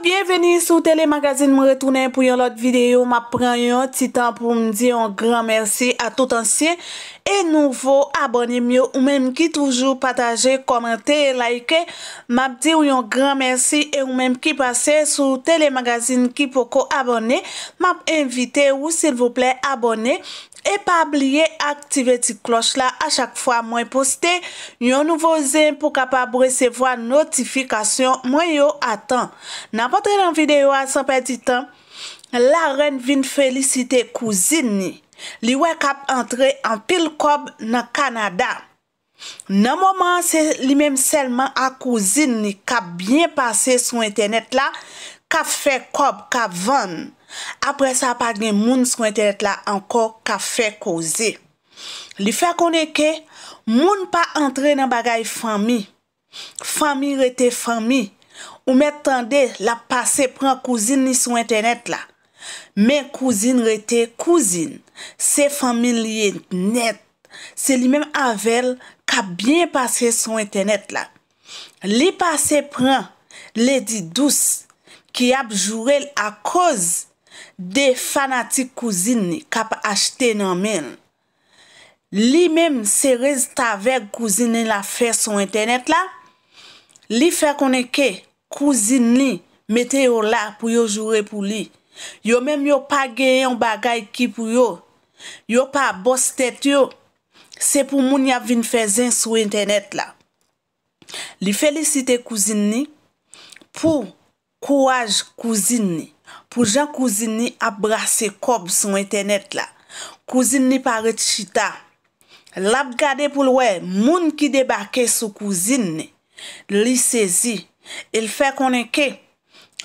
Bienveni sou telemagazin mw retounen pou yon lot videyo Ma pran yon titan pou mdi yon gran mersi a tout ansi E nouvo abonye myo ou menm ki toujou pataje, komente, laike, map di ou yon gran mersi e ou menm ki pase sou telemagazine ki poko abonye, map invite ou sil vople abonye e pa abliye aktive ti kloch la a chak fwa mwen poste yon nouvo zem pou kapab resevo a notifikasyon mwen yo atan. Na potre nan videyo a sanpe di tan, la ren vin felicite kouzini. Li wè kap entre an pil kob nan Kanada. Nan mouman se li mèm selman a kouzin ni kap byen pase sou internet la, ka fe kob, ka van. Apre sa pa gen moun sou internet la anko ka fe kouze. Li fe konen ke, moun pa entre nan bagay fami. Fami rete fami. Ou mè tande la pase pran kouzin ni sou internet la. Men kouzin rete kouzin, se famil liye net, se li men avel kap byen pase son internet la. Li pase pran le di douz ki ap jurel a koz de fanatik kouzin ni kap achte nan men. Li men se rezit ave kouzin ni la fe son internet la, li fe koneke kouzin ni mete yo la pou yo jure pou li. Yo menm yo pa genye yon bagay ki pou yo. Yo pa bostet yo. Se pou moun ya vin fezen sou internet la. Li felicite kouzin ni. Pou kouaj kouzin ni. Pou jan kouzin ni abrase kob sou internet la. Kouzin ni pare tchita. Lab gade pou lwe. Moun ki debake sou kouzin ni. Li sezi. Il fe konen ke.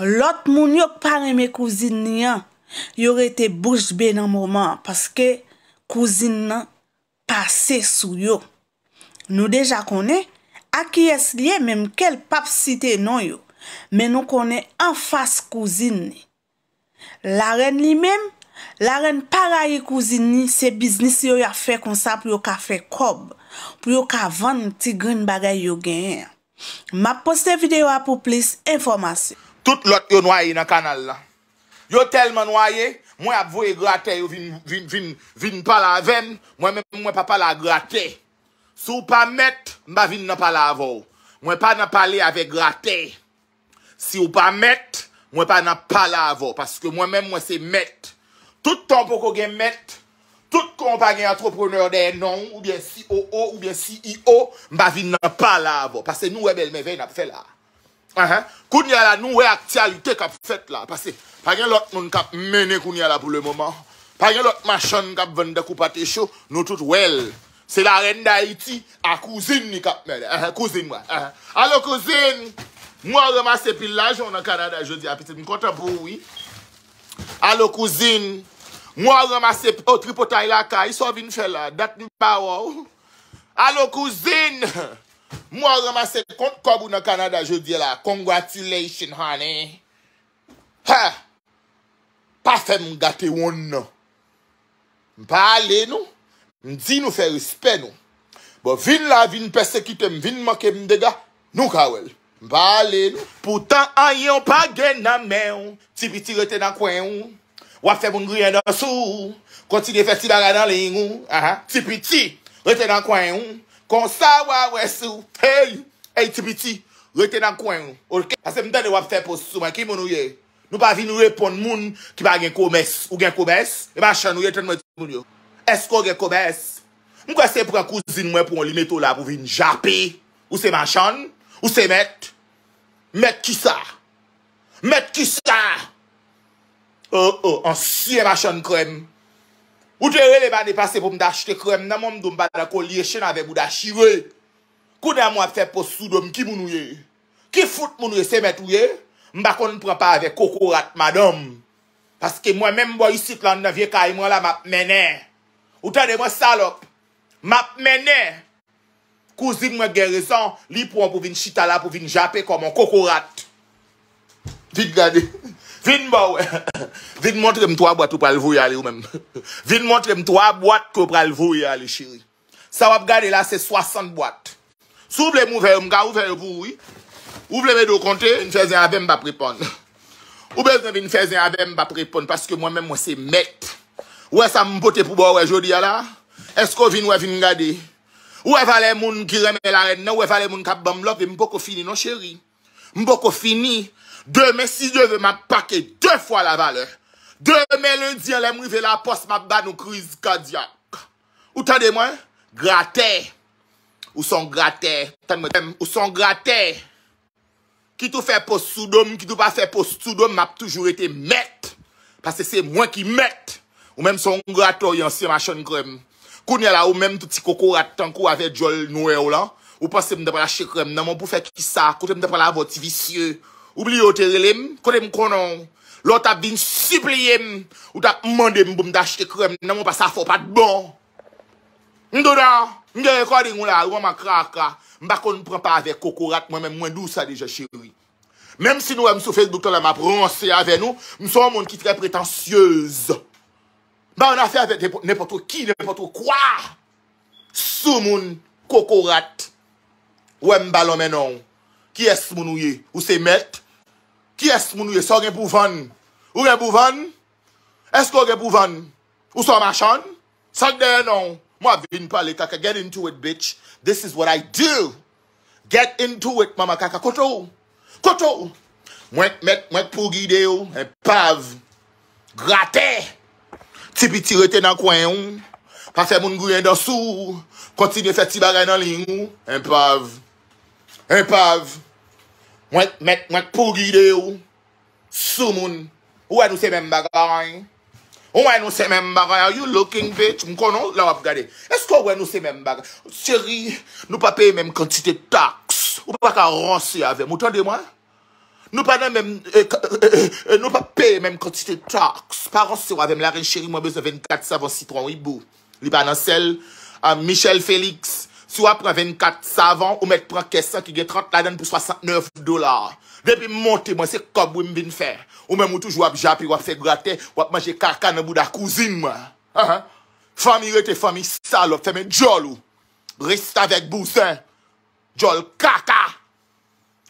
Lot moun yo kpare me kouzin ni an, yor ete boujbe nan mouman, paske kouzin nan pase sou yo. Nou deja konen, aki es liye menm kel pap site nan yo, men nou konen an fase kouzin ni. La ren li menm, la ren para ye kouzin ni, se biznis yo ya fe konsa pou yo ka fe kob, pou yo ka vande ti green bagay yo genyen. Ma poste videyo apou plis informasyon. Tout lot yo noye na kanal la. Yo telman noye, mwen ap voye gratè yo vin pa la ven, mwen men mwen pa pala gratè. Si ou pa met, mwen pa vin na pala avou. Mwen pa na pale ave gratè. Si ou pa met, mwen pa na pala avou. Paske mwen men mwen se met. Tout tampo ko gen met, tout kompanyen antroponeur den nou, ou bien CEO, mwen pa vin na pala avou. Paske nou e bel me ven ap fe la. Kouni ala nou we aktyalite kap fet la. Pase, pa gen lot non kap mene kouni ala pou le mouman. Pa gen lot masyon kap vende koupate shou, nou tout wel. Se la renda iti, a kouzin ni kap mene. A kouzin wa. A lo kouzin, mwa remase pil lajon nan Kanada jodi apite mkota bouwi. A lo kouzin, mwa remase, o tripotay la ka, iso vin fela, dat ni pawo. A lo kouzin, mwa remase pil lajon nan Kanada jodi apite mkota bouwi. Mwa remase kont koubou nan Kanada jodi la Congratulation honey Ha Pa fe moun gate won nou Mpa ale nou Mdi nou fe rispe nou Bo vin la vin persekite mvin maken mdega Nou kawel Mpa ale nou Poutan ayon pa gen nan men Tipiti rete nan kwen yon Wap fe moun griye nan sou Kontine fe si daga nan le yon Tipiti rete nan kwen yon Konsa wè wè sou. Hey. Hey tibiti. Wè te nan kwen. Orke. Ase mdè de wap fè pos sou. Mwen ki moun wè. Nou pa vin wè pon moun ki pa gen koumès. Ou gen koumès. Eman chan wè ten mwen ti moun yo. Esko gen koumès. Mwen kwen se pou ka kouzine mwen pou on li meto la pou vin japè. Ou se man chan. Ou se met. Met ki sa. Met ki sa. Oh oh. An siye man chan kwen. Ou te relemane pase pou mda achete krem, namon mdou mbada ko liye chen ave mbou da chive. Kou nan mwen ap fè posou dom ki moun ouye. Ki fout moun ouye se met ouye, mbakon mpwen pa ave kokorat madom. Paske mwen mwen mwen yisit lan nan vie kay mwen la map menè. Ou tade mwen salop, map menè. Kouzine mwen gerezan, li pou an pou vin chitala pou vin jape koman kokorat. Fit gade. Vin montre m 3 boate ko pralvou yale ou men. Vin montre m 3 boate ko pralvou yale chiri. Sa wap gade la se 60 boate. Sou ble m ouve yon ga, ouve yon pou ouvi. Ouve me do konte, n feze yon adem ba pripon. Ouve m ven fese yon adem ba pripon. Paske mwen men mwen se met. Ouwe sa m bote pou bowe jodi yala. Esko vin ouwe vin gade. Ouwe vale moun ki reme la rene. Ouwe vale moun ka bamblok. M boko fini non chiri. M boko fini. Deme si deve map pake de fwa la vale. Deme lundi alèm rive la post map ban nou kriz kadiak. Ou tan de mwen? Gratè. Ou son gratè. Tan mwen tem? Ou son gratè. Ki tou fè post soudom, ki tou pa fè post soudom, map toujou ete met. Pase se mwen ki met. Ou menm son gratò yansi yansi yansi krem. Koun yala ou menm touti koko ratan kou ave jol nouè ou lan. Ou pas se mwen depan la chè krem. Nan mwen pou fè ki sa. Koun se mwen depan la voti visye. oubli yoterelem, kote m konon, lout ap vin sipleyem, ou tak mandem m boum dash te krem, nan mou pa sa fopat bon. M do dan, m gen rekodi ngou la, m waman kraka, m bakon m pren pa ave kokorat, mwen men mwen dousa deje chenwi. Mem si nou wè m soufez doutan la m ap ronsi ave nou, m son moun ki tre pretensyeuse. Ba an afe ave nepotro ki, nepotro kwa, sou moun kokorat, wè m balon menon, ki es moun ouye, ou se mette, Ki es moun ou e so gen pouvan? Ou gen pouvan? Esko gen pouvan? Ou so mashan? Sak den nou? Mwa vin pali kaka get into it bitch. This is what I do. Get into it mama kaka koto. Koto. Mwenk mwenk mwenk pou gide yo. En pav. Grate. Tipi tirete nan kwen yon. Pase moun gri en dosu. Kontine feti bagay nan lingou. En pav. En pav. Mwen mwen pou gide ou, sou moun, ou wè nou se mèm bagay, ou wè nou se mèm bagay, are you looking bitch, mwen konon, la wap gade, esko wè nou se mèm bagay, chéri, nou pa peye mèm kantite taks, ou pa ka ranse yave, moutan de mwen, nou pa de mèm, eh, eh, eh, nou pa peye mèm kantite taks, pa ranse wave m lare chéri mwen bez 24 savonsi 3 wibou, li pa nan sel, ah, Michel Félix, Si wap pre 24 savan, ou met pre kesan ki gen 30 laden pou 69 dolar. Ve pi monte mwen se kob wim vin fer. Ou men mwotouj wap japi, wap se gratè, wap manje kaka nan bouda kouzin mwen. Fami rete, fami eh, salop. Feme djol ou. Rista vek bousen. Djol kaka.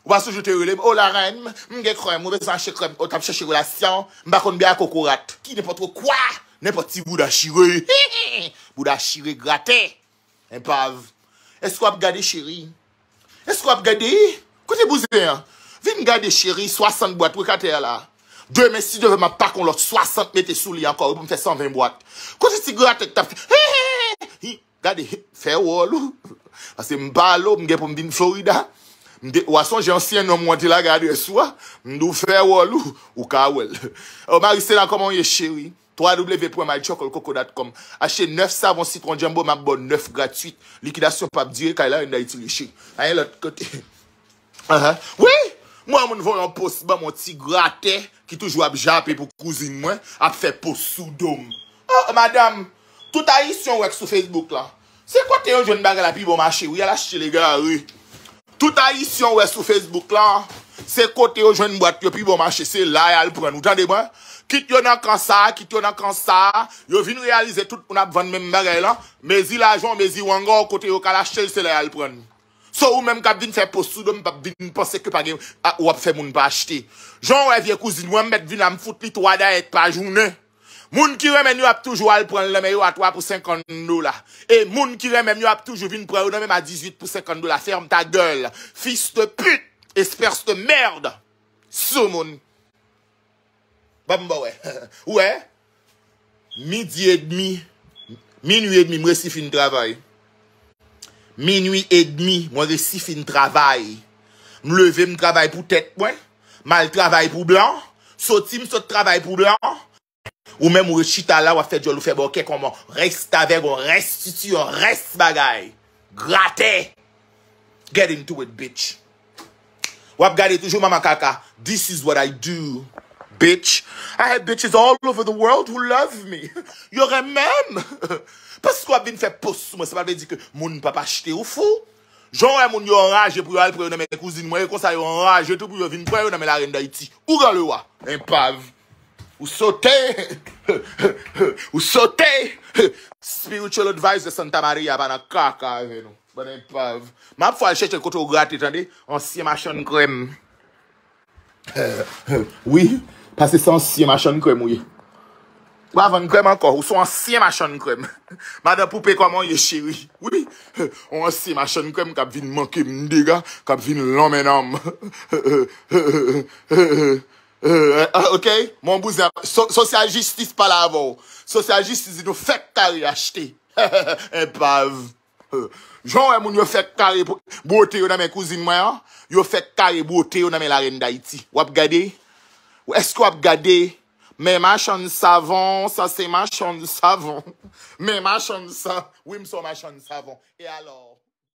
Ou baso jote relem. O la renm, mge krem. Ou besan chekrem. Ou tap chekrelasyan. Mbakon bya kokorat. Ki nepotro kwa. Nepoti bouda shire. Bouda shire gratè. En pav. Eskwa ap gade cheri? Eskwa ap gade? Kou se bouze? Vi m gade cheri 60 boate we kater la? 2006 deva ma pakon lot 60 mette sou li ankor Ou pou m fè 120 boate Kou se siguratek tapte? Gade fè wòl ou? Asè m balo m gen pou m vin Florida Ou ason jè ansyen nom wante la gade Eskwa m dou fè wòl ou? Oh, ou kawel Ou marise nan komon ye cheri? www.mychocolatecoco.com Ache 9 savon sitron jembo, mak bon 9 gratuite. Likidasyon pap dure, kailan yon da iti lèche. A yon lòt kote. Oui, moun vò yon post ba moun ti gratè, ki toujou ap japè pou kouzine mwen, ap fè post sou dom. Oh, madame, tout a yis yon wèk sou Facebook la. Se kote yon joun bagala pi bon mache, wè yalache lèkè a rè. Tout a yis yon wèk sou Facebook la, se kote yon joun mwak yo pi bon mache, se lèkè al pren ou tande mwen. Kit yon an kan sa, kit yon an kan sa, yo vin realize tout moun ap van mè mbère lan, mezi la joun, mezi wangon, kote yo kalache, tèl se lè al pren. Sou mèm kap vin se posoudon, pap vin pense ke pa gen, wap fè moun pa achete. Joun wè vie kouzin, wèm met vin am foute li, to wada et pa jounè. Moun ki remen yo ap touj, yo al pren lèmè yo a 3 pou 50 nou la. E moun ki remen yo ap touj, yo vin pren lèmè yo a 18 pou 50 nou la. Fèm ta gèl, fis te put, espèr se te mèrd, sou moun. Bab mba wey. Ou wey? Midi e dmi. Minu e dmi mre sifin travay. Minu e dmi mre sifin travay. Mleve m travay pou tet mwen. Mal travay pou blan. Soti m sot travay pou blan. Ou men mre chitala wap fet jolou febo. Kè kon man. Res taver. On res titi. On res bagay. Grate. Get into it bitch. Wap gade toujou mama kaka. This is what I do. Bitch. I have bitches all over the world who love me. Yo remem. Pas kwa vin fe posu. Mwen se pa de di ke moun pa pa chite ou fou. Joun moun yo oraje pou yo alpre yon name kouzin. Mwen yo konsa yo oraje tout pou yo vin pre yon name la renda iti. Oga le wa. En pav. Ou sote. Ou sote. Spiritual advice de Santa Maria. Pana kaka. En pav. Mwen ap fwa alcheche koto ou gate. Tande. On siye ma chan krem. Oui. Oui. Pase san siye machan krem ou ye. Wav an krem ankor. Ou so an siye machan krem. Mada poupe kwa moun ye, cheri. Ou an siye machan krem kap vin manke mdiga. Kap vin lom en am. Euh, ok? Mon bouzyan. Sosyal justice pa la avou. Sosyal justice yi nou fèk kare achte. E eh, pav. Joun wè eh, moun yon fèk kare. Bote yon nan men kouzin mwen. Yon fèk kare bote yon nan men laren da iti. Wap gadey. Eskwap gade, mè mè chan savan, sa se mè chan savan, mè mè chan sa, wè mè chan savan.